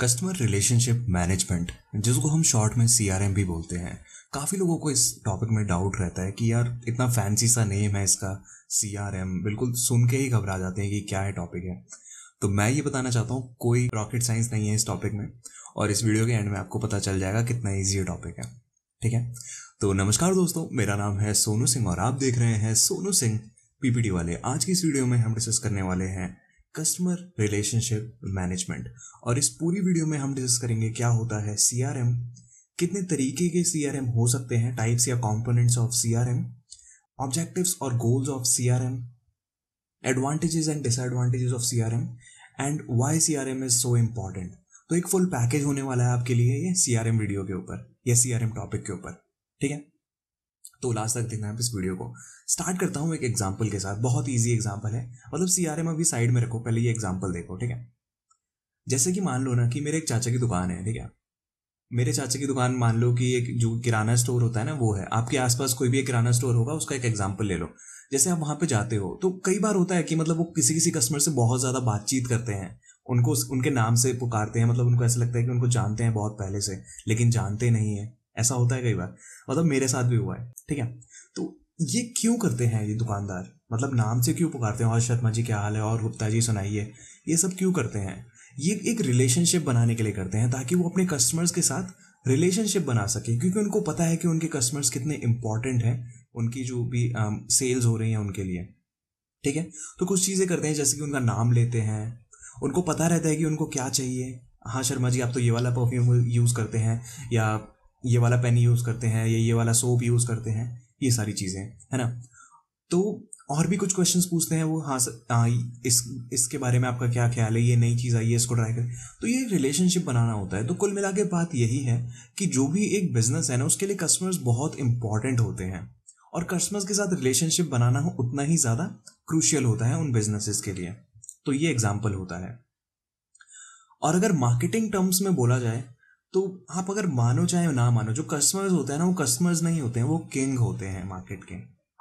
Customer relationship management जिसको हम short में सी भी बोलते हैं काफ़ी लोगों को इस टॉपिक में डाउट रहता है कि यार इतना फैंसी सा नेम है इसका सी बिल्कुल सुन के ही घबरा जाते हैं कि क्या है टॉपिक है तो मैं ये बताना चाहता हूँ कोई रॉकेट साइंस नहीं है इस टॉपिक में और इस वीडियो के एंड में आपको पता चल जाएगा कितना ईजी टॉपिक है ठीक है तो नमस्कार दोस्तों मेरा नाम है सोनू सिंह और आप देख रहे हैं सोनू सिंह पीपीटी वाले आज की इस वीडियो में हम डिस्कस करने वाले हैं कस्टमर रिलेशनशिप मैनेजमेंट और इस पूरी वीडियो में हम डिस्कस करेंगे क्या होता है सी कितने तरीके के सी हो सकते हैं टाइप्स या कॉम्पोनेंट्स ऑफ सी ऑब्जेक्टिव्स और goals of C advantages and disadvantages of C and why C is so important तो एक फुल पैकेज होने वाला है आपके लिए ये सी वीडियो के ऊपर या सी टॉपिक के ऊपर ठीक है तो लास्ट तक देखना है इस वीडियो को स्टार्ट करता हूँ एक एग्जाम्पल के साथ बहुत ईजी एग्जाम्पल है मतलब सी आर एम अभी साइड में रखो पहले ये एग्जाम्पल देखो ठीक है जैसे कि मान लो ना कि मेरे एक चाचा की दुकान है ठीक है मेरे चाचा की दुकान मान लो कि एक जो किराना स्टोर होता है ना वो है आपके आसपास कोई भी एक किराना स्टोर होगा उसका एक एग्जाम्पल ले लो जैसे आप वहाँ पे जाते हो तो कई बार होता है कि मतलब वो किसी किसी कस्टमर से बहुत ज़्यादा बातचीत करते हैं उनको उनके नाम से पुकारते हैं मतलब उनको ऐसा लगता है कि उनको जानते हैं बहुत पहले से लेकिन जानते नहीं है ऐसा होता है कई बार मतलब मेरे साथ भी हुआ है ठीक है तो ये क्यों करते हैं ये दुकानदार मतलब नाम से क्यों पुकारते हैं और शर्मा जी क्या हाल है और गुप्ता जी सुनाइए ये सब क्यों करते हैं ये एक रिलेशनशिप बनाने के लिए करते हैं ताकि वो अपने कस्टमर्स के साथ रिलेशनशिप बना सके क्योंकि उनको पता है कि उनके कस्टमर्स कितने इंपॉर्टेंट हैं उनकी जो भी सेल्स हो रही हैं उनके लिए ठीक है तो कुछ चीज़ें करते हैं जैसे कि उनका नाम लेते हैं उनको पता रहता है कि उनको क्या चाहिए हाँ शर्मा जी आप तो ये वाला परफ्यूम यूज़ करते हैं या ये वाला पेन यूज़ करते हैं या ये वाला सोप यूज़ करते हैं ये सारी चीज़ें है ना तो और भी कुछ क्वेश्चंस पूछते हैं वो हाँ सर हाँ, इस इसके बारे में आपका क्या ख्याल है ये नई चीज़ आई है इसको ट्राई करें तो ये एक रिलेशनशिप बनाना होता है तो कुल मिला के बात यही है कि जो भी एक बिजनेस है ना उसके लिए कस्टमर्स बहुत इंपॉर्टेंट होते हैं और कस्टमर्स के साथ रिलेशनशिप बनाना हो उतना ही ज़्यादा क्रूशियल होता है उन बिजनेसेस के लिए तो ये एग्जाम्पल होता है और अगर मार्केटिंग टर्म्स में बोला जाए तो आप अगर मानो चाहे ना मानो जो कस्टमर्स होते हैं ना वो कस्टमर्स नहीं होते हैं वो किंग होते हैं मार्केट के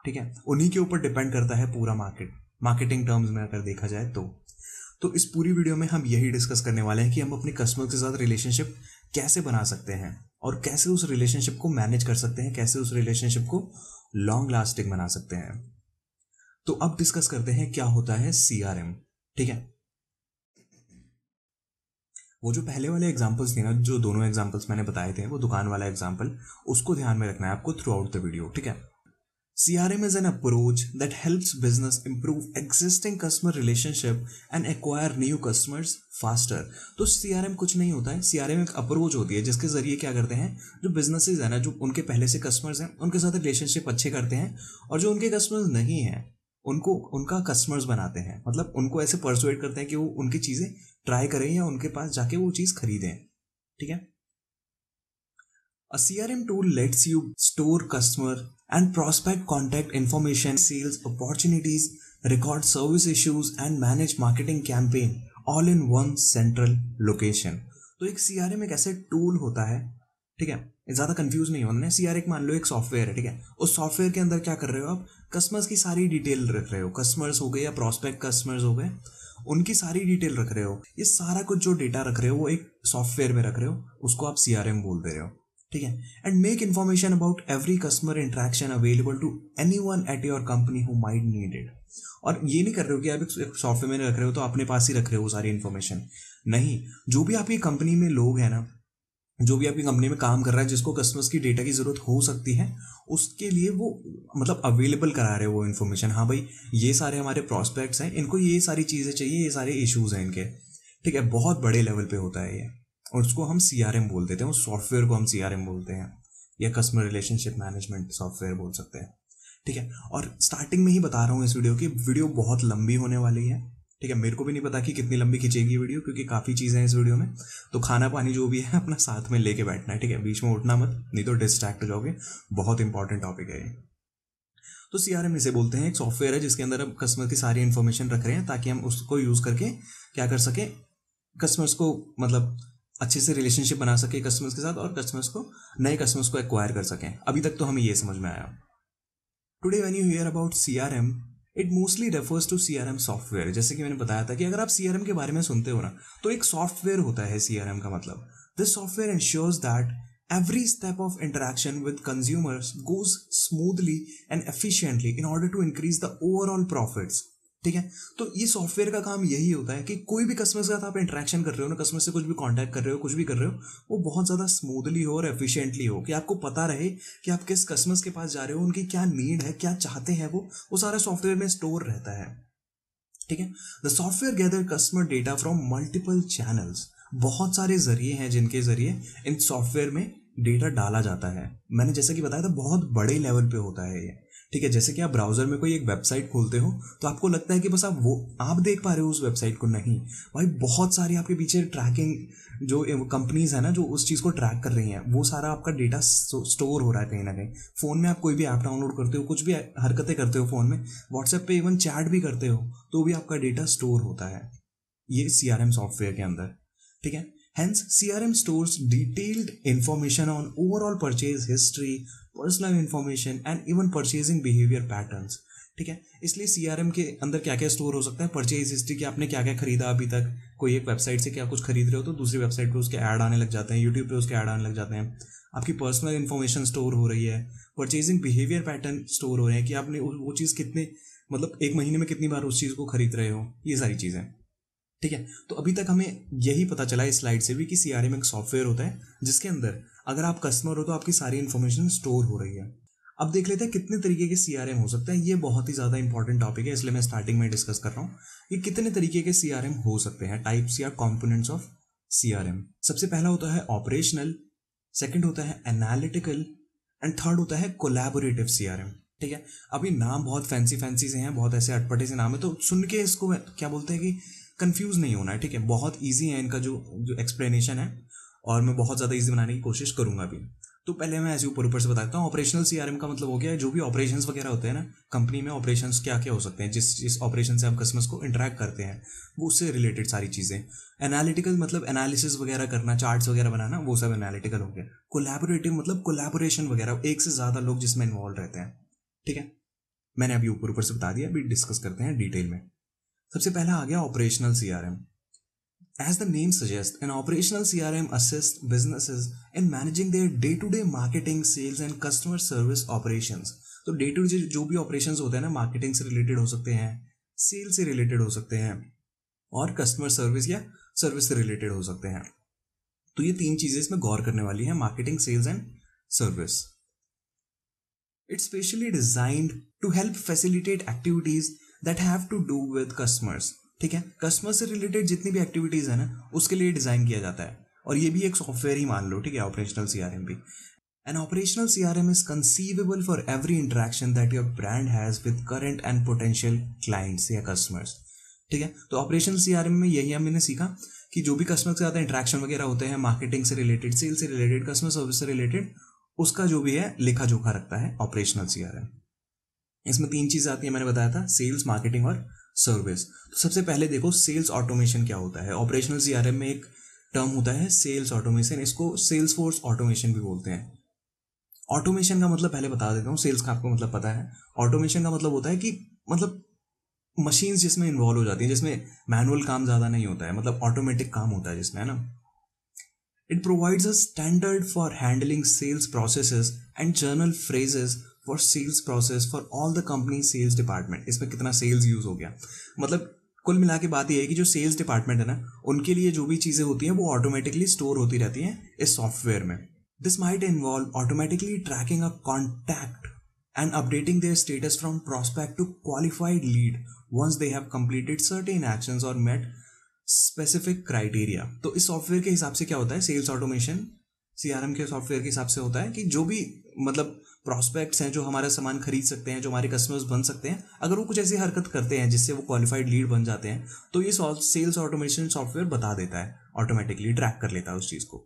ठीक है उन्हीं के ऊपर डिपेंड करता है पूरा मार्केट मार्केटिंग टर्म्स में अगर देखा जाए तो तो इस पूरी वीडियो में हम यही डिस्कस करने वाले हैं कि हम अपने कस्टमर के साथ रिलेशनशिप कैसे बना सकते हैं और कैसे उस रिलेशनशिप को मैनेज कर सकते हैं कैसे उस रिलेशनशिप को लॉन्ग लास्टिंग बना सकते हैं तो अब डिस्कस करते हैं क्या होता है सी ठीक है वो जो पहले वाले एग्जाम्पल्स थे ना जो दोनों एग्जाम्पल्स मैंने बताए थे वो दुकान वाला एग्जाम्पल उसको ध्यान में रखना है आपको थ्रू आउट द वीडियो ठीक है C R M is an approach that helps business improve existing customer relationship and acquire new customers faster तो सी आर एम कुछ नहीं होता है सी आर एम एक अप्रोच होती है जिसके जरिए क्या करते हैं जो बिजनेसेस है ना जो उनके पहले से कस्टमर्स हैं उनके साथ रिलेशनशिप अच्छे करते हैं और जो उनके कस्टमर्स नहीं हैं उनको उनका कस्टमर्स बनाते हैं मतलब उनको ऐसे परसुएट करते हैं कि वो उनकी चीज़ें ट्राई करें या उनके पास जाके वो चीज़ खरीदें ठीक है C R M tool lets you store customer and prospect contact information sales opportunities record service issues and manage marketing campaign all in one central location तो एक सी आर एम एक ऐसे टूल होता है ठीक है ज़्यादा कंफ्यूज नहीं होना है सी आर एक मान लो एक सॉफ्टवेयर है ठीक है उस सॉफ्टवेयर के अंदर क्या कर रहे हो आप कस्टमर्स की सारी डिटेल रख रहे हो कस्टमर्स हो गए या प्रोस्पेक्ट कस्टमर्स हो गए उनकी सारी डिटेल रख रहे हो ये सारा कुछ जो डेटा रख रहे हो वो एक सॉफ्टवेयर में रख रहे हो उसको आप सी आर एम बोल दे रहे हो ठीक है and make information about every customer interaction available to anyone at your company who might needed और ये नहीं कर रहे हो कि आप एक सॉफ्टवेयर में रख रहे हो तो अपने पास ही रख रहे हो सारी इन्फॉर्मेशन नहीं जो भी आपकी कंपनी में लोग हैं ना जो भी आपकी कंपनी में काम कर रहा है जिसको कस्टमर्स की डेटा की ज़रूरत हो सकती है उसके लिए वो मतलब अवेलेबल करा रहे हैं वो इन्फॉर्मेशन हाँ भाई ये सारे हमारे प्रॉस्पेक्ट्स हैं इनको ये सारी चीज़ें चाहिए ये सारे इश्यूज़ हैं इनके ठीक है बहुत बड़े लेवल पे होता है ये और उसको हम सी आर एम बोल देते हैं उस सॉफ्टवेयर को हम सी आर एम बोलते हैं या कस्टमर रिलेशनशिप मैनेजमेंट सॉफ्टवेयर बोल सकते हैं ठीक है और स्टार्टिंग में ही बता रहा हूँ इस वीडियो की वीडियो बहुत लंबी होने वाली है ठीक है मेरे को भी नहीं पता कि कितनी लंबी खिंचेगी वीडियो क्योंकि काफ़ी चीज़ें हैं इस वीडियो में तो खाना पानी जो भी है अपना साथ में लेके बैठना है ठीक है बीच में उठना मत नहीं तो डिस्ट्रैक्ट हो जाओगे बहुत इंपॉर्टेंट टॉपिक है ये तो सी आर एम इसे बोलते हैं एक सॉफ्टवेयर है जिसके अंदर हम कस्टमर की सारी इन्फॉर्मेशन रख रहे हैं ताकि हम उसको यूज़ करके क्या कर सके कस्टमर्स को मतलब अच्छे से रिलेशनशिप बना सके कस्टमर्स के साथ और कस्टमर्स को नए कस्टमर्स को एक्वायर कर सकें अभी तक तो हमें ये समझ में आया today when you hear about C R M it mostly refers to C R M software जैसे कि मैंने बताया था कि अगर आप सी आर एम के बारे में सुनते हो ना तो एक सॉफ्टवेयर होता है सी आर एम का मतलब this software ensures that every step of interaction with consumers goes smoothly and efficiently in order to increase the overall profits ठीक है तो ये सॉफ्टवेयर का काम यही होता है कि कोई भी कस्टमर के साथ आप इंट्रैक्शन कर रहे हो ना कस्टमर से कुछ भी कॉन्टैक्ट कर रहे हो कुछ भी कर रहे हो वो बहुत ज़्यादा स्मूथली हो और एफिशिएंटली हो कि आपको पता रहे कि आप किस कस्टमर्स के पास जा रहे हो उनकी क्या नीड है क्या चाहते हैं वो वो सारा सॉफ्टवेयर में स्टोर रहता है ठीक है the software gather customer data from multiple channels बहुत सारे जरिए हैं जिनके जरिए इन सॉफ्टवेयर में डेटा डाला जाता है मैंने जैसा कि बताया था बहुत बड़े लेवल पे होता है ये ठीक है जैसे कि आप ब्राउजर में कोई एक वेबसाइट खोलते हो तो आपको लगता है कि बस आप वो आप देख पा रहे हो उस वेबसाइट को नहीं भाई बहुत सारी आपके पीछे ट्रैकिंग जो कंपनीज है ना जो उस चीज़ को ट्रैक कर रही हैं वो सारा आपका डेटा स्टोर हो रहा है कहीं ना कहीं फ़ोन में आप कोई भी ऐप डाउनलोड करते हो कुछ भी हरकतें करते हो फ़ोन में व्हाट्सएप पे इवन चैट भी करते हो तो भी आपका डेटा स्टोर होता है ये सी सॉफ्टवेयर के अंदर ठीक है R M store detailed information on overall purchase history personal information and even purchasing behaviour patterns ठीक है इसलिए सी के अंदर क्या क्या स्टोर हो सकता है परचेज हिस्ट्री कि आपने क्या क्या खरीदा अभी तक कोई एक वेबसाइट से क्या कुछ खरीद रहे हो तो दूसरी वेबसाइट पर उसके ऐड आने लग जाते हैं यूट्यूब पर उसके ऐड आने लग जाते हैं आपकी पर्सनल इन्फॉर्मेशन स्टोर हो रही है परचेजिंग बिहेवियर पैटर्न स्टोर हो रहे हैं कि आपने वो चीज़ कितने मतलब एक महीने में कितनी बार उस चीज़ को खरीद रहे हो ये सारी चीज़ें ठीक है तो अभी तक हमें यही पता चला इस स्लाइड से भी कि सी एक सॉफ्टवेयर होता है जिसके अंदर अगर आप कस्टमर हो तो आपकी सारी इन्फॉर्मेशन स्टोर हो रही है अब देख लेते हैं कितने तरीके के सी हो सकते हैं ये बहुत ही ज़्यादा इंपॉर्टेंट टॉपिक है इसलिए मैं स्टार्टिंग में डिस्कस कर रहा हूँ ये कितने तरीके के सी हो सकते हैं टाइप्स या कॉम्पोनेंट्स ऑफ सी सबसे पहला होता है ऑपरेशनल सेकेंड होता है एनालिटिकल एंड थर्ड होता है कोलैबोरेटिव सी ठीक है अभी नाम बहुत फैंसी फैंसी से हैं बहुत ऐसे अटपटे से नाम है तो सुन के इसको क्या बोलते हैं कि कंफ्यूज नहीं होना है ठीक है बहुत ईजी है इनका जो जो एक्सप्लेनेशन है और मैं बहुत ज़्यादा ईजी बनाने की कोशिश करूँगा अभी तो पहले मैं ऐसे ऊपर ऊपर से बताता हूँ ऑपरेशनल सी का मतलब हो गया है जो भी ऑपरेशन वगैरह होते हैं ना कंपनी में ऑपरेशन क्या क्या हो सकते हैं जिस जिस ऑपरेशन से हम कस्टमर्स को इंटरेक्ट करते हैं वो उससे रिलेटेड सारी चीज़ें एनालिटिकल मतलब एनालिसिस वगैरह करना चार्ट वगैरह बनाना वो सब एनालिटिकल हो गया कोलेबोरेटिव मतलब कोलेबोरेशन वगैरह एक से ज़्यादा लोग जिसमें इन्वॉल्व रहते हैं ठीक है मैंने अभी ऊपर ऊपर से बता दिया अभी डिस्कस करते हैं डिटेल में सबसे पहला आ गया operational C R M name suggest an operational C R M assist business in managing their day to day marketing sales and customer service operation तो डे टू डे जो भी ऑपरेशन होते हैं ना मार्केटिंग से रिलेटेड हो सकते हैं सेल से रिलेटेड हो सकते हैं और कस्टमर सर्विस या सर्विस से रिलेटेड हो सकते हैं तो ये तीन चीज़ें इसमें गौर करने वाली हैं marketing sales and service it's specially designed to help facilitate activities that have to do with customers ठीक है कस्टमर से रिलेटेड जितनी भी एक्टिविटीज़ है ना उसके लिए डिज़ाइन किया जाता है और ये भी एक सॉफ्टवेयर ही मान लो ठीक है ऑपरेशनल सी आर एम भी C R M is conceivable for every interaction that your brand has with current and potential clients या कस्टमर्स ठीक है तो ऑपरेशन सी आर एम में यही हमने सीखा कि जो भी कस्टमर से ज्यादा इंट्रैक्शन वगैरह होते हैं मार्केटिंग से रिलेटेड सेल से रिलेटेड कस्टमर सर्विस से रिलेटेड उसका जो भी है लिखा जोखा रखता है ऑपरेशनल सी इसमें तीन चीज़ आती है मैंने बताया था सेल्स मार्केटिंग और सर्विस तो सबसे पहले देखो सेल्स ऑटोमेशन क्या होता है ऑपरेशनल सी में एक टर्म होता है सेल्स ऑटोमेशन इसको सेल्स फोर्स ऑटोमेशन भी बोलते हैं ऑटोमेशन का मतलब पहले बता देता हूँ सेल्स का आपको मतलब पता है ऑटोमेशन का मतलब होता है कि मतलब मशीन्स जिसमें इन्वॉल्व हो जाती हैं जिसमें मैनुअल काम ज़्यादा नहीं होता है मतलब ऑटोमेटिक काम होता है जिसमें है ना it provides a standard for handling sales processes and general phrases for sales process for all the company sales department इसमें कितना सेल्स यूज़ हो गया मतलब कुल मिला के बात यह है कि जो सेल्स डिपार्टमेंट है ना उनके लिए जो भी चीज़ें होती हैं वो ऑटोमेटिकली स्टोर होती रहती हैं इस सॉफ्टवेयर में this might involve automatically tracking a contact and updating their status from prospect to qualified lead once they have completed certain actions और मेट स्पेसिफिक क्राइटेरिया तो इस सॉफ्टवेयर के हिसाब से क्या होता है सेल्स ऑटोमेशन सी के सॉफ्टवेयर के हिसाब से होता है कि जो भी मतलब प्रॉस्पेक्ट्स हैं जो हमारा सामान खरीद सकते हैं जो हमारे कस्टमर्स बन सकते हैं अगर वो कुछ ऐसी हरकत करते हैं जिससे वो क्वालिफाइड लीड बन जाते हैं तो ये सेल्स ऑटोमेशन सॉफ्टवेयर बता देता है ऑटोमेटिकली ट्रैक कर लेता है उस चीज़ को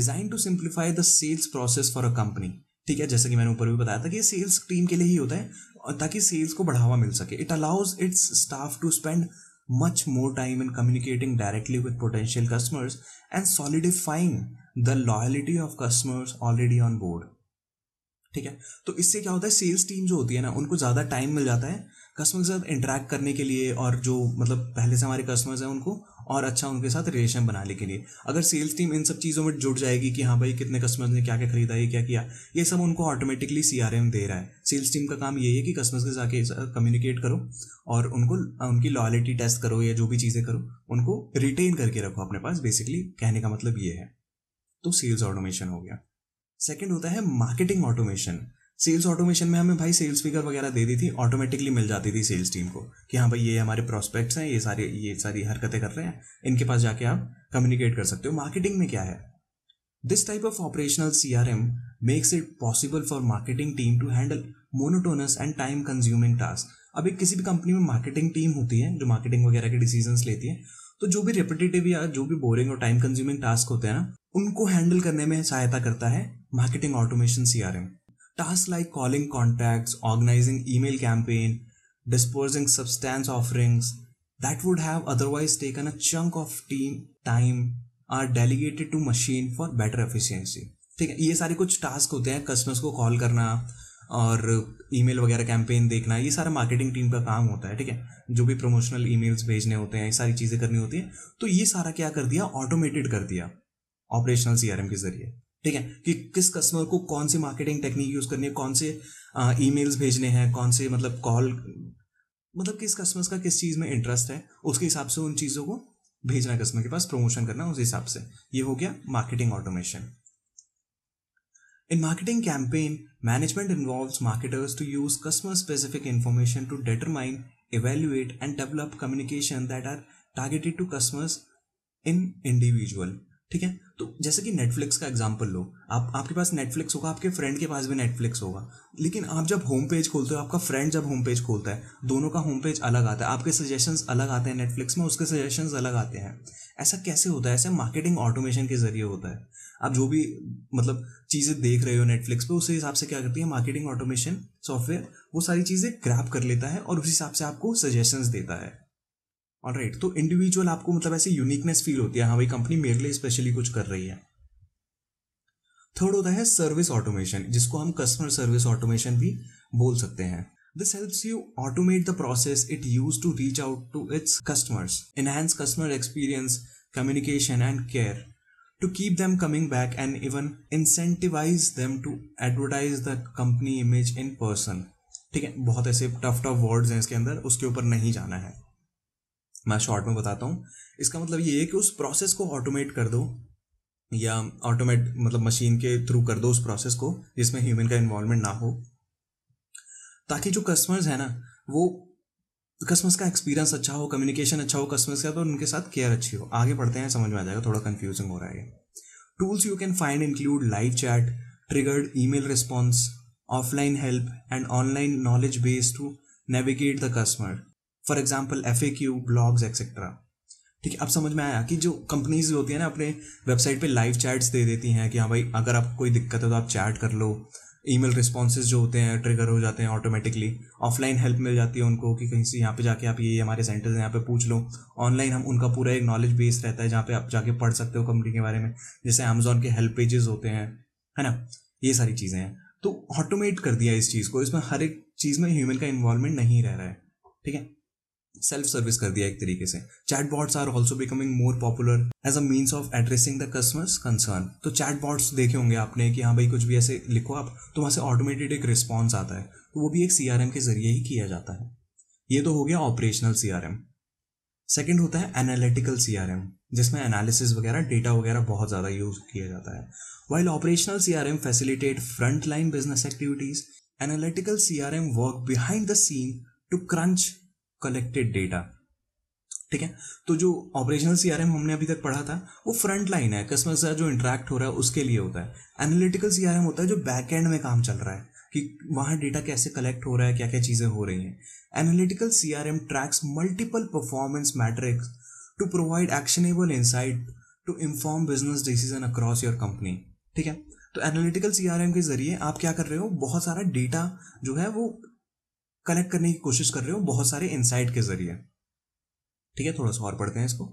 design to simplify the sales process for a company ठीक है जैसे कि मैंने ऊपर भी बताया था कि सेल्स टीम के लिए ही होता है ताकि सेल्स को बढ़ावा मिल सके it allows its staff to spend much more time in communicating directly with potential customers and solidifying the loyalty of customers already on board ठीक है तो इससे क्या होता है सेल्स टीम जो होती है ना उनको ज़्यादा टाइम मिल जाता है कस्टमर के साथ इंटरेक्ट करने के लिए और जो मतलब पहले से हमारे कस्टमर्स हैं उनको और अच्छा उनके साथ रिलेशन बनाने के लिए अगर सेल्स टीम इन सब चीज़ों में जुड़ जाएगी कि हाँ भाई कितने कस्टमर्स ने क्या क्या खरीदा ये क्या किया ये सब उनको ऑटोमेटिकली सी आर एम दे रहा है सेल्स टीम का काम यही है कि कस्टमर्स के जाके कम्युनिकेट करो और उनको उनकी लॉयलिटी टेस्ट करो या जो भी चीज़ें करो उनको रिटेन करके रखो अपने पास बेसिकली कहने का मतलब ये है तो सेल्स ऑटोमेशन हो गया सेकेंड होता है मार्केटिंग ऑटोमेशन सेल्स ऑटोमेशन में हमें भाई सेल्स फिगर वगैरह दे दी थी ऑटोमेटिकली मिल जाती थी सेल्स टीम को कि हाँ भाई ये हमारे प्रोस्पेक्ट्स हैं ये सारे ये सारी हरकतें कर रहे हैं इनके पास जाके आप कम्युनिकेट कर सकते हो मार्केटिंग में क्या है this type of operational C R M makes it possible for marketing team to handle monotonous and time consuming task अब एक किसी भी कंपनी में मार्केटिंग टीम होती है जो मार्केटिंग वगैरह के डिसीजन लेती है तो जो भी रिपीटेटिव या जो भी बोरिंग और टाइम कंज्यूमिंग टास्क होते हैं ना उनको हैंडल करने में सहायता करता है marketing automation CRM. Tasks like calling contacts, organizing email campaign, dispersing substance offerings that would have otherwise taken a chunk of team time are delegated to machine for better efficiency. ठीक है ये सारे कुछ टास्क होते हैं customers को call करना और ईमेल वगैरह कैंपेन देखना ये सारा मार्केटिंग टीम का काम होता है ठीक है जो भी प्रमोशनल ईमेल्स भेजने होते हैं ये सारी चीज़ें करनी होती हैं तो ये सारा क्या कर दिया ऑटोमेटेड कर दिया ऑपरेशनल सीआरएम के ज़रिए ठीक है कि किस कस्टमर को कौन सी मार्केटिंग टेक्निक यूज करनी है कौन से ई मेल्स भेजने हैं कौन से मतलब कॉल मतलब किस कस्टमर का किस चीज में इंटरेस्ट है उसके हिसाब से उन चीजों को भेजना कस्टमर के पास प्रमोशन करना उस हिसाब से ये हो गया marketing automation in marketing campaign management involve marketers to use customer specific information to determine evaluate and develop communication that are targeted to customers in individual ठीक है तो जैसे कि नेटफ्लिक्स का एग्जाम्पल लो आप आपके पास नेटफ्लिक्स होगा आपके फ्रेंड के पास भी नेटफ्लिक्स होगा लेकिन आप जब होम पेज खोलते हो आपका फ्रेंड जब होम पेज खोलता है दोनों का होम पेज अलग आता है आपके सजेशन अलग आते हैं नेटफ्लिक्स में उसके सजेशंस अलग आते हैं ऐसा कैसे होता है ऐसे मार्केटिंग ऑटोमेशन के जरिए होता है आप जो भी मतलब चीज़ें देख रहे हो नेटफ्लिक्स पे उसी हिसाब से क्या करती है मार्केटिंग ऑटोमेशन सॉफ्टवेयर वो सारी चीज़ें ग्रैप कर लेता है और उस हिसाब से आपको सजेशंस देता है ऑल राइट तो इंडिविजुअल आपको मतलब ऐसे यूनिकनेस फील होती है हाँ भाई कंपनी मेरे लिए स्पेशली कुछ कर रही है थर्ड होता है सर्विस ऑटोमेशन जिसको हम कस्टमर सर्विस ऑटोमेशन भी बोल सकते हैं this helps you automate the process it use to reach out to its customers enhance customer experience communication and care to keep them coming back and even incentivize them to advertise the company image in person ठीक है बहुत ऐसे tough tough words हैं इसके अंदर उसके ऊपर नहीं जाना है मैं शॉर्ट में बताता हूँ इसका मतलब ये है कि उस प्रोसेस को ऑटोमेट कर दो या ऑटोमेट मतलब मशीन के थ्रू कर दो उस प्रोसेस को जिसमें ह्यूमन का इन्वॉल्वमेंट ना हो ताकि जो कस्टमर्स हैं ना वो कस्टमर्स का एक्सपीरियंस अच्छा हो कम्युनिकेशन अच्छा हो कस्टमर्स का तो उनके साथ केयर अच्छी हो आगे बढ़ते हैं समझ में आ जाएगा थोड़ा कन्फ्यूजिंग हो रहा है tools you can find include live chat triggered e response offline help and online knowledge based to navigate the customer for example F A Q blogs etcetera ठीक है अब समझ में आया कि जो कंपनीज होती है ना अपने वेबसाइट पे लाइव चैट्स दे देती हैं कि हाँ भाई अगर आपको कोई दिक्कत है तो आप चैट कर लो ईमेल रिस्पॉन्सेज जो होते हैं ट्रिगर हो जाते हैं ऑटोमेटिकली ऑफलाइन हेल्प मिल जाती है उनको कि कहीं से यहाँ पे जाके आप ये हमारे सेंटर्स हैं यहाँ पे पूछ लो ऑनलाइन हम उनका पूरा एक नॉलेज बेस रहता है जहाँ पे आप जाके पढ़ सकते हो कंपनी के बारे में जैसे अमेजोन के हेल्प पेजेस होते हैं है ना ये सारी चीज़ें हैं तो ऑटोमेट कर दिया इस चीज़ को इसमें हर एक चीज़ में ह्यूमन का इन्वॉल्वमेंट नहीं रह रहा है ठीक है सेल्फ सर्विस कर दिया एक तरीके से chat bots are also becoming more popular as a means of addressing the customers concern तो चैट बॉट्स देखे होंगे आपने कि हाँ भाई कुछ भी ऐसे लिखो आप तो वहाँ से ऑटोमेटेड एक रिस्पॉन्स आता है तो वो भी एक सी के जरिए ही किया जाता है ये तो हो गया ऑपरेशनल सी सेकेंड होता है एनालिटिकल सी जिसमें एनालिसिस वगैरह डेटा वगैरह बहुत ज़्यादा यूज किया जाता है while operational C facilitate front line business activities analytical C work behind the scene to crunch collected data ठीक है तो जो ऑपरेशनल सी हमने अभी तक पढ़ा था वो फ्रंट लाइन है कस्टमर से जो इंटरेक्ट हो रहा है उसके लिए होता है एनालिटिकल सी होता है जो बैक एंड में काम चल रहा है कि वहाँ डेटा कैसे कलेक्ट हो रहा है क्या क्या चीज़ें हो रही हैं analytical C tracks multiple performance metrics to provide actionable insight to inform business decision across your company ठीक है तो एनालिटिकल सी के ज़रिए आप क्या कर रहे हो बहुत सारा डेटा जो है वो कलेक्ट करने की कोशिश कर रहे हो बहुत सारे इंसाइट के जरिए ठीक है थोड़ा सा और पढ़ते हैं इसको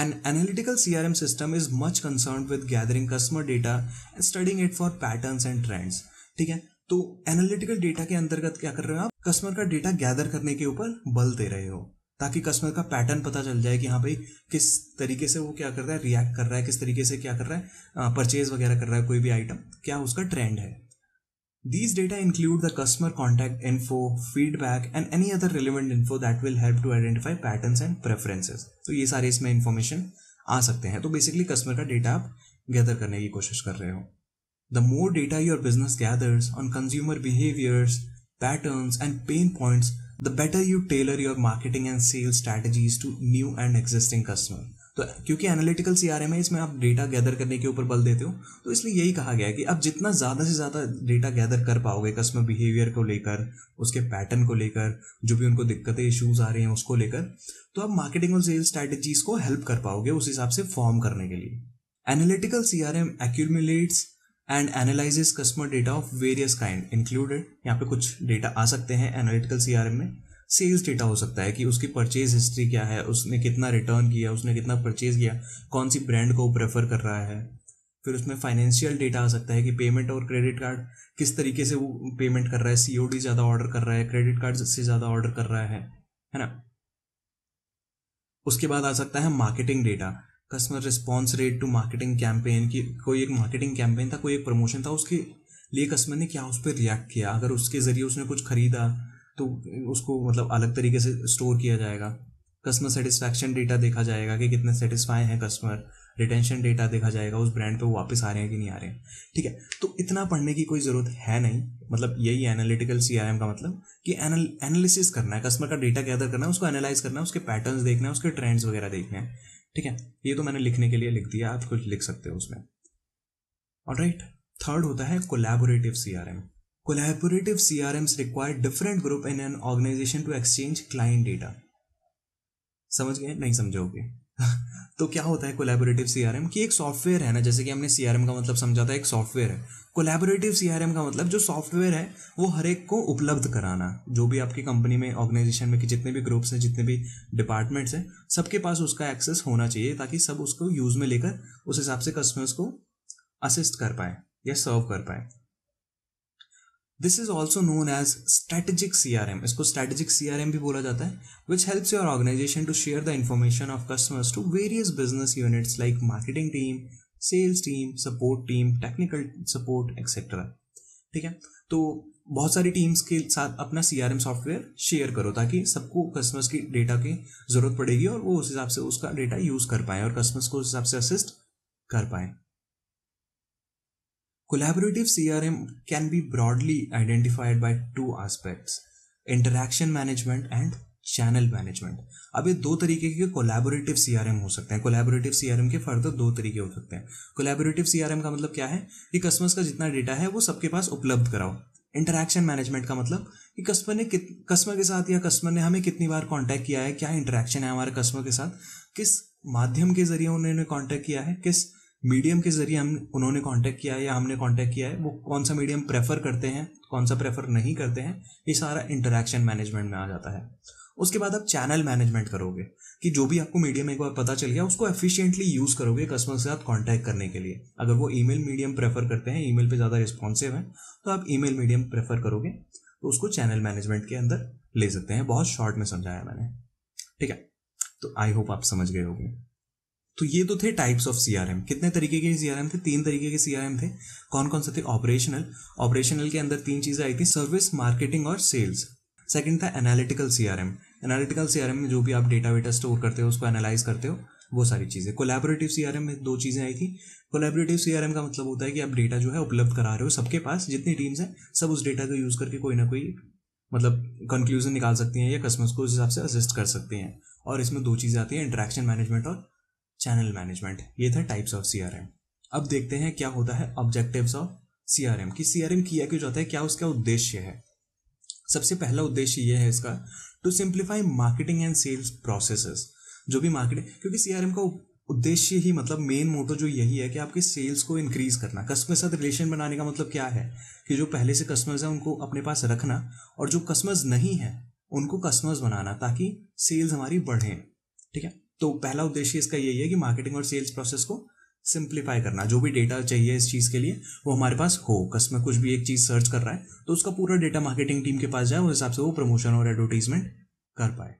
an analytical C R M system is much concern with gathering customer data and studying it for pattern and trends ठीक है तो एनालिटिकल डेटा के अंतर्गत क्या कर रहे हो आप कस्टमर का डेटा गैदर करने के ऊपर बल दे रहे हो ताकि कस्टमर का पैटर्न पता चल जाए कि हाँ भाई किस तरीके से वो क्या कर रहा है रिएक्ट कर रहा है किस तरीके से क्या कर रहा है परचेज वगैरह कर रहा है कोई भी आइटम क्या उसका ट्रेंड है These data include the customer contact info, feedback, and any other relevant info that will help to identify patterns and preferences. So, ये सारे इसमें information आ सकते हैं. तो basically customer का data आप gather करने की कोशिश कर रहे हो. The more data your business gathers on consumer behaviors, patterns, and pain points, the better you tailor your marketing and sales strategies to new and existing customers. तो क्योंकि एनालिटिकल सी आर एम है इसमें आप data gather करने के ऊपर बल देते हो तो इसलिए यही कहा गया है कि आप जितना ज़्यादा से ज़्यादा डेटा गैदर कर पाओगे कस्टमर बिहेवियर को लेकर उसके पैटर्न को लेकर जो भी उनको दिक्कतें इश्यूज़ आ रही हैं उसको लेकर तो आप मार्केटिंग और सेल्स स्ट्रैटेजीज को हेल्प कर पाओगे उस हिसाब से फॉर्म करने के लिए analytical C R M accumulates and analyse customer data of various kind included यहाँ पे कुछ डेटा आ सकते हैं एनालिटिकल सी आर एम में सेल्स डेटा हो सकता है कि उसकी परचेज हिस्ट्री क्या है उसने कितना रिटर्न किया उसने कितना परचेज किया कौन सी ब्रांड को प्रेफर कर रहा है फिर उसमें फाइनेंशियल डेटा आ सकता है कि पेमेंट और क्रेडिट कार्ड किस तरीके से वो पेमेंट कर रहा है सी ज़्यादा ऑर्डर कर रहा है क्रेडिट कार्ड से ज़्यादा ऑर्डर कर रहा है है ना उसके बाद आ सकता है marketing data customer response rate to marketing campaign की कोई एक मार्केटिंग कैंपेन था कोई एक प्रमोशन था उसके लिए कस्टमर ने क्या उस पर रिएक्ट किया अगर उसके ज़रिए उसने कुछ खरीदा तो उसको मतलब अलग तरीके से स्टोर किया जाएगा कस्टमर सेटिस्फैक्शन डेटा देखा जाएगा कि कितने सेटिस्फाई हैं कस्टमर रिटेंशन डेटा देखा जाएगा उस ब्रांड पे वो वापस आ रहे हैं कि नहीं आ रहे हैं ठीक है तो इतना पढ़ने की कोई ज़रूरत है नहीं मतलब यही एनालिटिकल सी का मतलब कि एनालिसिस करना है कस्टमर का डेटा गैदर करना है उसको एनालाइज करना है उसके पैटर्न देखना है उसके ट्रेंड्स वगैरह देखने हैं ठीक है ये तो मैंने लिखने के लिए लिख दिया आप कुछ लिख सकते हो उसमें और राइट थर्ड होता है collaborative C R M Collaborative CRMs require different group in an organization to exchange client data. समझ गए नहीं समझोगे तो क्या होता है कोलेबोरेटिव सी कि एक सॉफ्टवेयर है ना जैसे कि हमने सी का मतलब समझा था एक सॉफ्टवेयर है कोलेबोरेटिव सी का मतलब जो सॉफ्टवेयर है वो हर एक को उपलब्ध कराना जो भी आपकी कंपनी में ऑर्गेनाइजेशन में जितने भी ग्रुप्स हैं जितने भी डिपार्टमेंट्स हैं सबके पास उसका एक्सेस होना चाहिए ताकि सब उसको यूज़ में लेकर उस हिसाब से कस्टमर्स को असिस्ट कर पाए या सर्व कर पाए this is also known as strategic C R M इसको स्ट्रेटेजिक सी आर एम भी बोला जाता है which helps your organisation to share the information of customers to various business units like marketing team sales team support team technical support etcetera ठीक है तो बहुत सारी टीम्स के साथ अपना सी आर एम सॉफ्टवेयर शेयर करो ताकि सबको कस्टमर्स की डेटा की ज़रूरत पड़ेगी और वो उस हिसाब से उसका डेटा यूज़ कर पाए और कस्टमर्स को उस हिसाब से असिस्ट कर पाएँ Collaborative CRM can be broadly identified by two aspects interaction management and channel management अब ये दो तरीके के कोलैबोरेटिव सीआरएम हो सकते हैं कोलैबोरेटिव सीआरएम के फर्दर दो तरीके हो सकते हैं कोलैबोरेटिव सीआरएम का मतलब क्या है कि कस्टमर्स का जितना डेटा है वो सबके पास उपलब्ध कराओ इंटरेक्शन मैनेजमेंट का मतलब कि कस्टमर ने कित कस्टमर के साथ या कस्टमर ने हमें कितनी बार कॉन्टैक्ट किया है क्या इंटरेक्शन है हमारे कस्टमर के साथ किस माध्यम के जरिए उन्होंने कॉन्टैक्ट किया है किस मीडियम के ज़रिए हम उन्होंने कांटेक्ट किया है या हमने कांटेक्ट किया है वो कौन सा मीडियम प्रेफर करते हैं कौन सा प्रेफर नहीं करते हैं ये सारा इंटरेक्शन मैनेजमेंट में आ जाता है उसके बाद आप चैनल मैनेजमेंट करोगे कि जो भी आपको मीडियम एक बार पता चल गया उसको एफिशिएंटली यूज़ करोगे कस्टमर के साथ कॉन्टैक्ट करने के लिए अगर वो ई मीडियम प्रेफर करते हैं ई मेल ज़्यादा रिस्पॉन्सिव है तो आप ई मीडियम प्रेफर करोगे तो उसको चैनल मैनेजमेंट के अंदर ले सकते हैं बहुत शॉर्ट में समझाया मैंने ठीक है तो आई होप आप समझ गए होंगे तो ये तो थे टाइप्स ऑफ सी कितने तरीके के सी थे तीन तरीके के सी थे कौन कौन से थे ऑपरेशनल ऑपरेशनल के अंदर तीन चीज़ें आई थी सर्विस मार्केटिंग और सेल्स सेकंड था एनालिटिकल सी एनालिटिकल सी में जो भी आप डेटा वेटा स्टोर करते हो उसको एनालाइज करते हो वो सारी चीज़ें कोलेबोरेटिव सी में दो चीज़ें आई थी कोलेबोरेटिव सी का मतलब होता है कि आप डेटा जो है उपलब्ध करा रहे हो सबके पास जितनी टीम्स हैं सब उस डेटा को यूज़ करके कोई ना कोई मतलब कंक्लूजन निकाल सकती हैं या कस्टमर्स को उस हिसाब से असिस्ट कर सकते हैं और इसमें दो चीज़ें आती हैं इंट्रैक्शन मैनेजमेंट और चैनल मैनेजमेंट ये था टाइप्स ऑफ सीआरएम अब देखते हैं क्या होता है ऑब्जेक्टिव्स ऑफ सीआरएम कि सीआरएम किया क्यों जाता है क्या उसका उद्देश्य है सबसे पहला उद्देश्य यह है इसका to simplify marketing and sales processes जो भी मार्केटिंग क्योंकि सीआरएम का उद्देश्य ही मतलब मेन मोटो जो यही है कि आपके सेल्स को इंक्रीज करना कस्टमर साथ रिलेशन बनाने का मतलब क्या है कि जो पहले से कस्टमर्स हैं उनको अपने पास रखना और जो कस्टमर्स नहीं हैं उनको कस्टमर्स बनाना ताकि सेल्स हमारी बढ़ें ठीक है तो पहला उद्देश्य इसका यही है कि मार्केटिंग और सेल्स प्रोसेस को सिंप्लीफाई करना जो भी डेटा चाहिए इस चीज़ के लिए वो हमारे पास हो कस्टमर कुछ भी एक चीज़ सर्च कर रहा है तो उसका पूरा डेटा मार्केटिंग टीम के पास जाए उस हिसाब से वो प्रमोशन और एडवर्टीजमेंट कर पाए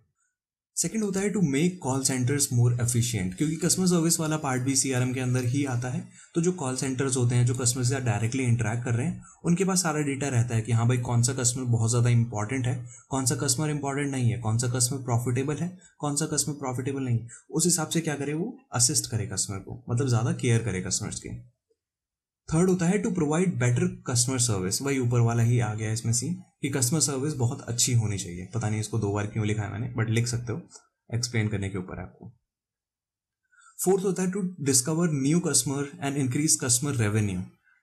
सेकेंड होता है to make call centres more efficient क्योंकि कस्टमर सर्विस वाला पार्ट भी सी के अंदर ही आता है तो जो कॉल सेंटर्स होते हैं जो कस्टमर से डायरेक्टली इंटरेक्ट कर रहे हैं उनके पास सारा डेटा रहता है कि हाँ भाई कौन सा कस्टमर बहुत ज़्यादा इंपॉर्टेंट है कौन सा कस्टमर इंपॉर्टेंट नहीं है कौन सा कस्टमर प्रॉफिटेबल है कौन सा कस्टमर प्रॉफिटेबल नहीं उस हिसाब से क्या करे वो असिस्ट करे कस्टमर को मतलब ज़्यादा केयर करे कस्टमर्स के थर्ड होता है to provide better customer service वही ऊपर वाला ही आ गया इसमें सी कि कस्टमर सर्विस बहुत अच्छी होनी चाहिए पता नहीं इसको दो बार क्यों लिखा है मैंने बट लिख सकते हो एक्सप्लेन करने के ऊपर आपको फोर्थ होता है to discover new customer and increase customer revenue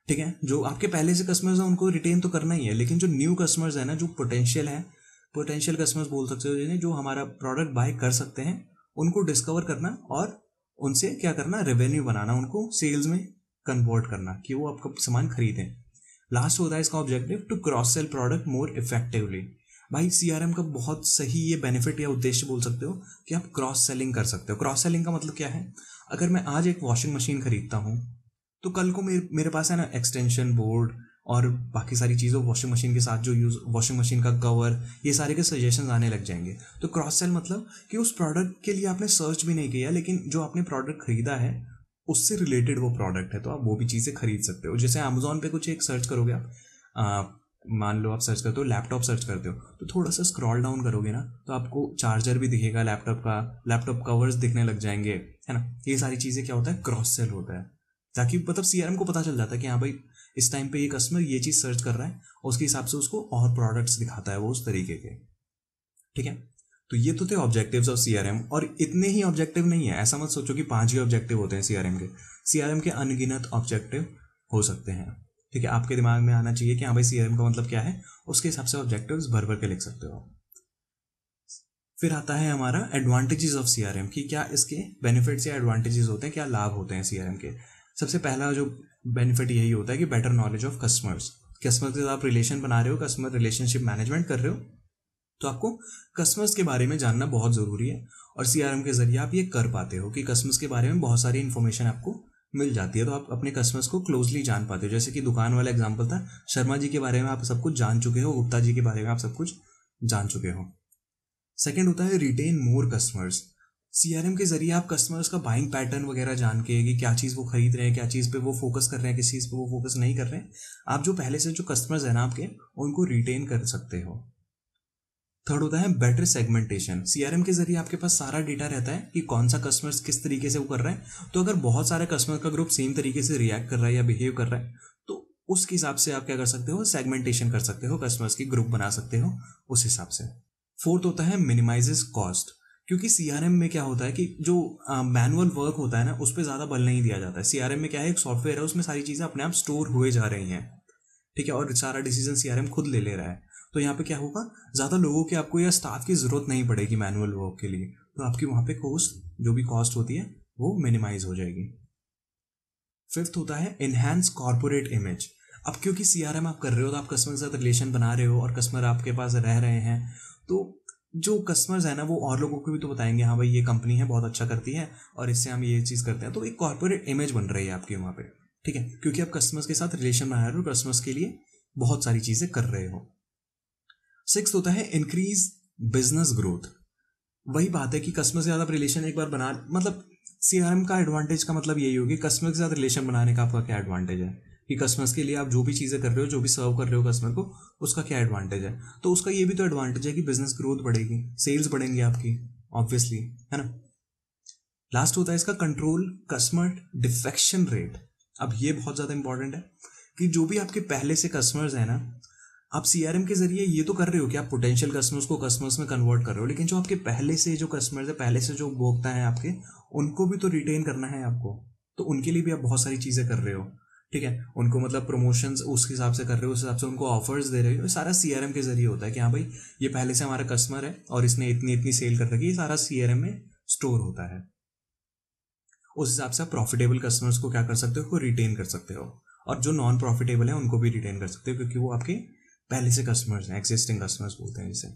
ठीक है जो आपके पहले से कस्टमर्स हैं उनको रिटेन तो करना ही है लेकिन जो न्यू कस्टमर्स है ना जो पोटेंशियल है पोटेंशियल कस्टमर्स बोल सकते हो जिन्हें जो हमारा प्रोडक्ट बाय कर सकते हैं उनको डिस्कवर करना और उनसे क्या करना रेवेन्यू बनाना उनको सेल्स में कन्वर्ट करना कि वो आपका सामान खरीदें लास्ट होता है इसका objective to cross sell product more effectively भाई सी का बहुत सही ये बेनिफिट या उद्देश्य बोल सकते हो कि आप क्रॉस सेलिंग कर सकते हो क्रॉस सेलिंग का मतलब क्या है अगर मैं आज एक वॉशिंग मशीन खरीदता हूँ तो कल को मेरे मेरे पास है ना एक्सटेंशन बोर्ड और बाकी सारी चीज़ों वॉशिंग मशीन के साथ जो यूज़ वॉशिंग मशीन का कवर ये सारे के सजेशन आने लग जाएंगे तो क्रॉस सेल मतलब कि उस प्रोडक्ट के लिए आपने सर्च भी नहीं किया लेकिन जो आपने प्रोडक्ट खरीदा है उससे रिलेटेड वो प्रोडक्ट है तो आप वो भी चीज़ें खरीद सकते हो जैसे अमेजोन पे कुछ एक सर्च करोगे आप मान लो आप सर्च करते हो लैपटॉप सर्च करते हो तो थोड़ा सा स्क्रॉल डाउन करोगे ना तो आपको चार्जर भी दिखेगा लैपटॉप का लैपटॉप कवर्स दिखने लग जाएंगे है ना ये सारी चीज़ें क्या होता है क्रॉस सेल होता है ताकि मतलब सी को पता चल जाता है कि हाँ भाई इस टाइम पे ये कस्टमर ये चीज़ सर्च कर रहा है उसके हिसाब से उसको और प्रोडक्ट्स दिखाता है वो उस तरीके के ठीक है तो ये तो थे ऑब्जेक्टिव ऑफ सीआरएम और इतने ही ऑब्जेक्टिव नहीं है ऐसा मत सोचो कि पांच ही ऑब्जेक्टिव होते हैं सीआरएम के सीआरएम के अनगिनत ऑब्जेक्टिव हो सकते हैं ठीक है आपके दिमाग में आना चाहिए कि हाँ भाई सीआरएम का मतलब क्या है उसके हिसाब से ऑब्जेक्टिव भर भर के लिख सकते हो फिर आता है हमारा एडवांटेजेस ऑफ सीआरएम कि क्या इसके बेनिफिट्स या एडवांटेजेस होते हैं क्या लाभ होते हैं सीआरएम के सबसे पहला जो बेनिफिट यही होता है कि better knowledge of customers customer के साथ आप रिलेशन बना रहे हो कस्टमर रिलेशनशिप मैनेजमेंट कर रहे हो तो आपको कस्टमर्स के बारे में जानना बहुत ज़रूरी है और सी के ज़रिए आप ये कर पाते हो कि कस्टमर्स के बारे में बहुत सारी इन्फॉर्मेशन आपको मिल जाती है तो आप अपने कस्टमर्स को क्लोजली जान पाते हो जैसे कि दुकान वाला एग्जाम्पल था शर्मा जी के बारे में आप सब कुछ जान चुके हो गुप्ता जी के बारे में आप सब कुछ जान चुके हो सेकेंड होता है रिटेन मोर कस्टमर्स सी के जरिए आप कस्टमर्स का बाइंग पैटर्न वगैरह जान के कि क्या चीज़ वो खरीद रहे हैं क्या चीज़ पे वो फोकस कर रहे हैं किस चीज़ पे वो फोकस नहीं कर रहे हैं आप जो पहले से जो कस्टमर्स हैं ना आपके उनको रिटेन कर सकते हो थर्ड होता है बेटर सेगमेंटेशन सीआरएम के जरिए आपके पास सारा डेटा रहता है कि कौन सा कस्टमर्स किस तरीके से वो कर रहे हैं तो अगर बहुत सारे कस्टमर का ग्रुप सेम तरीके से रिएक्ट कर रहा है या बिहेव कर रहा है तो उसके हिसाब से आप क्या कर सकते हो सेगमेंटेशन कर सकते हो कस्टमर्स की ग्रुप बना सकते हो उस हिसाब से फोर्थ होता है मिनिमाइजेस कॉस्ट क्योंकि सीआरएम में क्या होता है कि जो मैनुअल वर्क होता है ना उस पर ज़्यादा बल नहीं दिया जाता है सीआरएम में क्या है एक सॉफ्टवेयर है उसमें सारी चीज़ें अपने आप स्टोर हुए जा रही हैं ठीक है और सारा डिसीजन सीआरएम खुद ले ले रहा है तो यहाँ पे क्या होगा ज़्यादा लोगों के आपको या स्टाफ की ज़रूरत नहीं पड़ेगी मैनुअल वर्क के लिए तो आपकी वहाँ पे कॉस्ट जो भी कॉस्ट होती है वो मिनिमाइज हो जाएगी फिफ्थ होता है इन्हेंस कॉरपोरेट इमेज अब क्योंकि सी आप कर रहे हो तो आप कस्टमर के साथ रिलेशन बना रहे हो और कस्टमर आपके पास रह रहे हैं तो जो कस्टमर्स हैं ना वो और लोगों को भी तो बताएंगे हाँ भाई ये कंपनी है बहुत अच्छा करती है और इससे हम ये चीज़ करते हैं तो एक कॉरपोरेट इमेज बन रही है आपकी वहाँ पे ठीक है क्योंकि आप कस्टमर्स के साथ रिलेशन बना रहे हो कस्टमर्स के लिए बहुत सारी चीज़ें कर रहे हो सिक्स होता है इंक्रीज बिजनेस ग्रोथ वही बात है कि कस्टमर से ज़्यादा रिलेशन एक बार बना मतलब सी का एडवांटेज का मतलब यही होगी कस्टमर के साथ रिलेशन बनाने का आपका क्या एडवांटेज है कि कस्टमर्स के लिए आप जो भी चीज़ें कर रहे हो जो भी सर्व कर रहे हो कस्टमर को उसका क्या एडवांटेज है तो उसका ये भी तो एडवांटेज है कि बिजनेस ग्रोथ बढ़ेगी सेल्स बढ़ेंगी आपकी ऑब्वियसली है ना लास्ट होता है इसका कंट्रोल कस्टमर डिफेक्शन रेट अब ये बहुत ज़्यादा इंपॉर्टेंट है कि जो भी आपके पहले से कस्टमर्स हैं ना आप सीआरएम के जरिए ये तो कर रहे हो कि आप पोटेंशियल कस्टमर्स को कस्टमर्स में कन्वर्ट कर रहे हो लेकिन जो आपके पहले से जो कस्टमर्स है पहले से जो उपभोक्ता है आपके उनको भी तो रिटेन करना है आपको तो उनके लिए भी आप बहुत सारी चीज़ें कर रहे हो ठीक है उनको मतलब प्रमोशन उस हिसाब से कर रहे हो उस हिसाब से उनको ऑफर्स दे रहे हो सारा सी के जरिए होता है कि हाँ भाई ये पहले से हमारा कस्टमर है और इसने इतनी इतनी सेल कर रखी है सारा सी में स्टोर होता है उस हिसाब से आप प्रॉफिटेबल कस्टमर्स को क्या कर सकते हो रिटेन कर सकते हो और जो नॉन प्रॉफिटेबल है उनको भी रिटेन कर सकते हो क्योंकि वो आपके पहले से कस्टमर्स हैं एग्जिस्टिंग कस्टमर्स बोलते हैं जिसे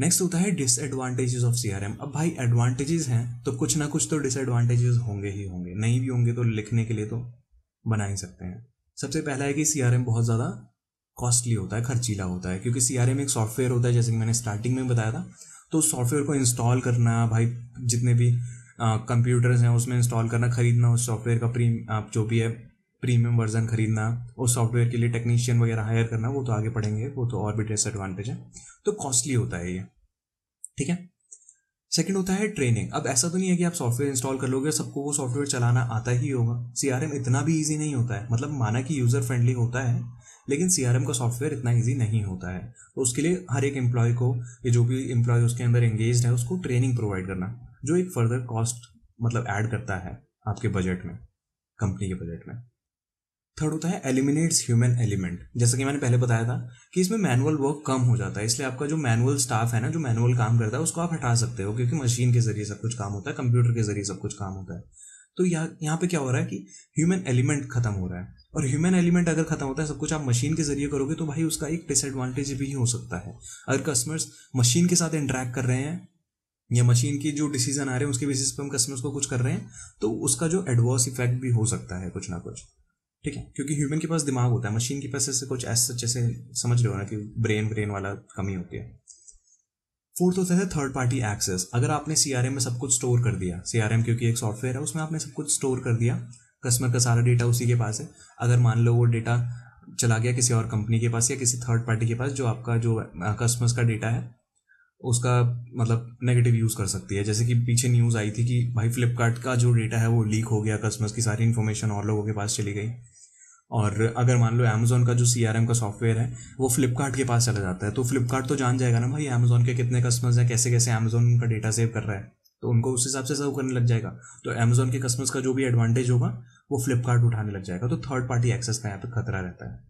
नेक्स्ट होता है डिसएडवांटेजेस ऑफ सीआरएम अब भाई एडवांटेजेस हैं तो कुछ ना कुछ तो डिसएडवांटेजेस होंगे ही होंगे नहीं भी होंगे तो लिखने के लिए तो बना ही सकते हैं सबसे पहला है कि सीआरएम बहुत ज़्यादा कॉस्टली होता है खर्चीला होता है क्योंकि सीआरएम एक सॉफ्टवेयर होता है जैसे कि मैंने स्टार्टिंग में बताया था तो सॉफ्टवेयर को इंस्टॉल करना भाई जितने भी कंप्यूटर्स हैं उसमें इंस्टॉल करना खरीदना उस सॉफ्टवेयर का प्री जो भी है प्रीमियम वर्जन खरीदना और सॉफ्टवेयर के लिए टेक्नीशियन वगैरह हायर करना वो तो आगे पढ़ेंगे वो तो और भी डिसएडवांटेज है तो कॉस्टली होता है ये ठीक है सेकेंड होता है ट्रेनिंग अब ऐसा तो नहीं है कि आप सॉफ्टवेयर इंस्टॉल कर लोगे सबको वो सॉफ्टवेयर चलाना आता ही होगा सी इतना भी ईजी नहीं होता है मतलब माना कि यूज़र फ्रेंडली होता है लेकिन सी का सॉफ्टवेयर इतना ईजी नहीं होता है तो उसके लिए हर एक एम्प्लॉय को ये जो भी एम्प्लॉय उसके अंदर एंगेज है उसको ट्रेनिंग प्रोवाइड करना जो एक फर्दर कॉस्ट मतलब ऐड करता है आपके बजट में कंपनी के बजट में थर्ड होता है एलिमिनेट्स ह्यूमन एलिमेंट जैसा कि मैंने पहले बताया था कि इसमें मैनुअल वर्क कम हो जाता है इसलिए आपका जो मैनुअल स्टाफ है ना जो मैनुअल काम करता है उसको आप हटा सकते हो क्योंकि मशीन के जरिए सब कुछ काम होता है कंप्यूटर के जरिए सब कुछ काम होता है तो यहाँ यहाँ पे क्या हो रहा है कि ह्यूमन एलिमेंट खत्म हो रहा है और ह्यूमन एलिमेंट अगर खत्म होता है सब कुछ आप मशीन के जरिए करोगे तो भाई उसका एक डिसएडवांटेज भी हो सकता है अगर कस्टमर्स मशीन के साथ इंटरेक्ट कर रहे हैं या मशीन की जो डिसीजन आ रहे हैं उसके बेसिस पर हम कस्टमर्स को कुछ कर रहे हैं तो उसका जो एडवर्स इफेक्ट भी हो सकता है कुछ ना कुछ ठीक है क्योंकि ह्यूमन के पास दिमाग होता है मशीन के पास ऐसे कुछ ऐसा जैसे समझ रहे हो ना कि ब्रेन ब्रेन वाला कमी होती है फोर्थ होता है थर्ड पार्टी एक्सेस अगर आपने सी में सब कुछ स्टोर कर दिया सी क्योंकि एक सॉफ्टवेयर है उसमें आपने सब कुछ स्टोर कर दिया कस्टमर का सारा डेटा उसी के पास है अगर मान लो वो डेटा चला गया किसी और कंपनी के पास या किसी थर्ड पार्टी के पास जो आपका जो कस्टमर्स का डेटा है उसका मतलब नेगेटिव यूज़ कर सकती है जैसे कि पीछे न्यूज़ आई थी कि भाई फ्लिपकार्ट का जो डेटा है वो लीक हो गया कस्टमर्स की सारी इन्फॉर्मेशन और लोगों के पास चली गई और अगर मान लो अमेज़ोन का जो सी का सॉफ्टवेयर है वो फ्लिपकार्ट के पास चला जाता है तो फ्लिपकार्ट तो जान जाएगा ना भाई अमेज़ोन के कितने कस्टमर्स हैं कैसे कैसे अमेज़ोन का डेटा सेव कर रहा है तो उनको उस हिसाब से सर्व करने लग जाएगा तो अमेज़ोन के कस्टमर्स का जो भी एडवांटेज होगा वो फ्लिपकार्ट उठाने लग जाएगा तो थर्ड पार्टी एक्सेस का यहाँ पर खतरा रहता है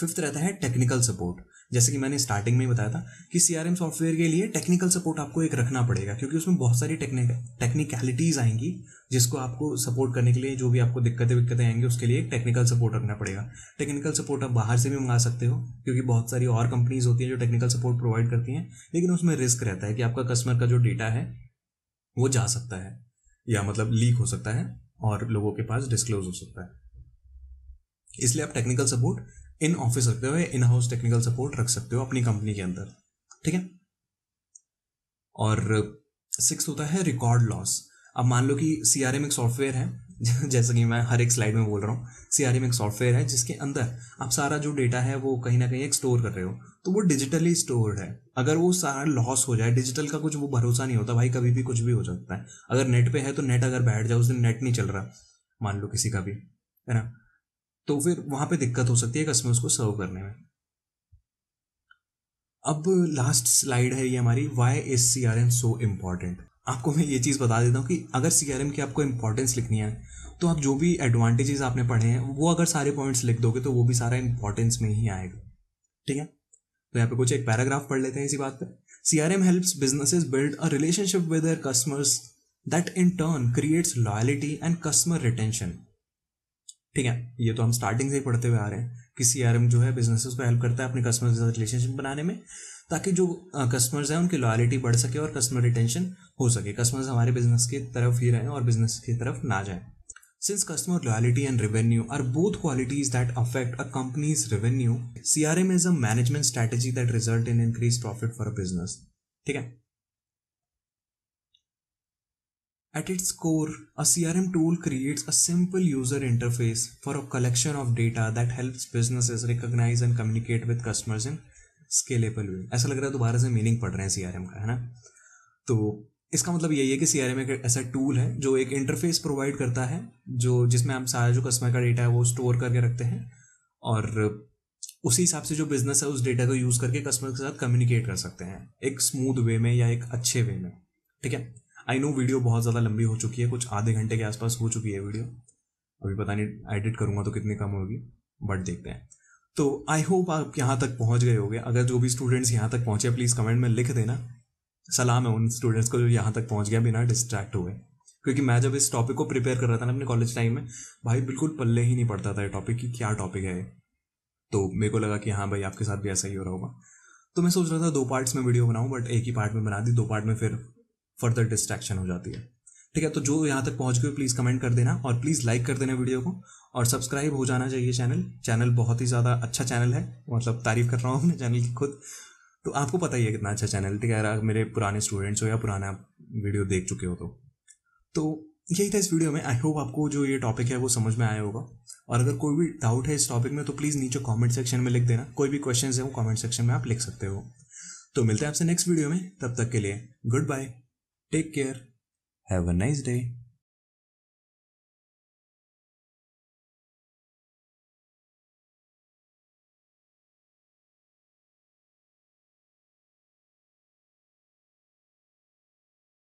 फिफ्थ रहता है टेक्निकल सपोर्ट जैसे कि मैंने स्टार्टिंग में ही बताया था कि सीआरएम सॉफ्टवेयर के लिए टेक्निकल सपोर्ट आपको एक रखना पड़ेगा क्योंकि उसमें बहुत सारी टेक्निकलिटीज़ आएंगी जिसको आपको सपोर्ट करने के लिए जो भी आपको दिक्कतें विक्कतें आएंगी उसके लिए एक टेक्निकल सपोर्ट रखना पड़ेगा टेक्निकल सपोर्ट आप बाहर से भी मंगा सकते हो क्योंकि बहुत सारी और कंपनीज होती हैं जो टेक्निकल सपोर्ट प्रोवाइड करती हैं लेकिन उसमें रिस्क रहता है कि आपका कस्टमर का जो डेटा है वो जा सकता है या मतलब लीक हो सकता है और लोगों के पास डिस्क्लोज हो सकता है इसलिए आप टेक्निकल सपोर्ट इन ऑफिस रखते हो या इन हाउस टेक्निकल सपोर्ट रख सकते हो अपनी कंपनी के अंदर ठीक है और सिक्स होता है रिकॉर्ड लॉस अब मान लो कि सी आर एम एक सॉफ्टवेयर है जैसा कि मैं हर एक स्लाइड में बोल रहा हूँ सी आर एम एक सॉफ्टवेयर है जिसके अंदर आप सारा जो डेटा है वो कहीं ना कहीं एक स्टोर कर रहे हो तो वो डिजिटली स्टोर्ड है अगर वो सारा लॉस हो जाए डिजिटल का कुछ वो भरोसा नहीं होता भाई कभी भी कुछ भी हो सकता है अगर नेट पे है तो नेट अगर बैठ जाए उस दिन नेट नहीं चल रहा मान लो किसी का भी है ना तो फिर वहां पे दिक्कत हो सकती है कस्टमर्स को सर्व करने में अब लास्ट स्लाइड है ये हमारी why is C R M so important आपको मैं ये चीज़ बता देता हूँ कि अगर सी आर एम की आपको इंपॉर्टेंस लिखनी है तो आप जो भी एडवांटेजेस आपने पढ़े हैं वो अगर सारे पॉइंट्स लिख दोगे तो वो भी सारा इंपॉर्टेंस में ही आएगा ठीक है तो यहाँ पे कुछ एक पैराग्राफ पढ़ लेते हैं इसी बात पे C R M helps businesses build a relationship with customers that in turn creates loyalty and customer retention ठीक है ये तो हम स्टार्टिंग से ही पढ़ते हुए आ रहे हैं कि सी आर एम जो है बिजनेस को हेल्प करता है अपने कस्टमर के साथ रिलेशनशिप बनाने में ताकि जो कस्टमर्स हैं उनकी लॉयलिटी बढ़ सके और कस्टमर रिटेंशन हो सके कस्टमर्स हमारे बिजनेस की तरफ ही रहें और बिजनेस की तरफ ना जाए since customer loyalty and revenue are both qualities that affect a company's revenue C R M is a management strategy that result in increase profit for a business ठीक है At its core, a CRM tool creates a simple user interface for a collection of data that helps businesses recognize and communicate with customers in scalable way. ऐसा लग रहा है दोबारा से meaning पढ़ रहे हैं एम का है ना तो इसका मतलब यही है कि सी आर एम एक ऐसा टूल है जो एक इंटरफेस प्रोवाइड करता है जो जिसमें हम सारा जो कस्टमर का डेटा है वो स्टोर करके रखते हैं और उसी हिसाब से जो बिजनेस है उस डेटा को यूज़ करके कस्टमर के साथ कम्युनिकेट कर सकते हैं एक स्मूथ वे में या एक अच्छे वे में ठीक है आई नो वीडियो बहुत ज़्यादा लंबी हो चुकी है कुछ आधे घंटे के आसपास हो चुकी है वीडियो अभी पता नहीं एडिट करूँगा तो कितनी कम होगी बट देखते हैं तो आई होप आप यहाँ तक पहुँच गए होगे अगर जो भी स्टूडेंट्स यहाँ तक पहुँचे प्लीज़ कमेंट में लिख देना सलाम है उन स्टूडेंट्स को जो यहाँ तक पहुँच गया बिना डिस्ट्रैक्ट हुए क्योंकि मैं जब इस टॉपिक को प्रिपेयर कर रहा था ना अपने कॉलेज टाइम में भाई बिल्कुल पल्ले ही नहीं पड़ता था ये टॉपिक कि क्या टॉपिक है तो मेरे को लगा कि हाँ भाई आपके साथ भी ऐसा ही हो रहा होगा तो मैं सोच रहा था दो पार्ट्स में वीडियो बनाऊँ बट एक ही पार्ट में बना दी दो पार्ट में फिर फर्दर डिस्ट्रैक्शन हो जाती है ठीक है तो जो यहाँ तक पहुँच गए प्लीज़ कमेंट कर देना और प्लीज़ लाइक कर देना वीडियो को और सब्सक्राइब हो जाना चाहिए चैनल चैनल बहुत ही ज़्यादा अच्छा चैनल है मतलब तारीफ कर रहा हूँ अपने चैनल की खुद तो आपको पता ही है कितना अच्छा चैनल ठीक है मेरे पुराने स्टूडेंट्स हो या पुराना वीडियो देख चुके हो तो तो यही था इस वीडियो में आई होप आपको जो ये टॉपिक है वो समझ में आया होगा और अगर कोई भी डाउट है इस टॉपिक में तो प्लीज़ नीचे कमेंट सेक्शन में लिख देना कोई भी क्वेश्चन है वो कमेंट सेक्शन में आप लिख सकते हो तो मिलते हैं आपसे नेक्स्ट वीडियो में तब तक के लिए goodbye Take care. Have a nice day.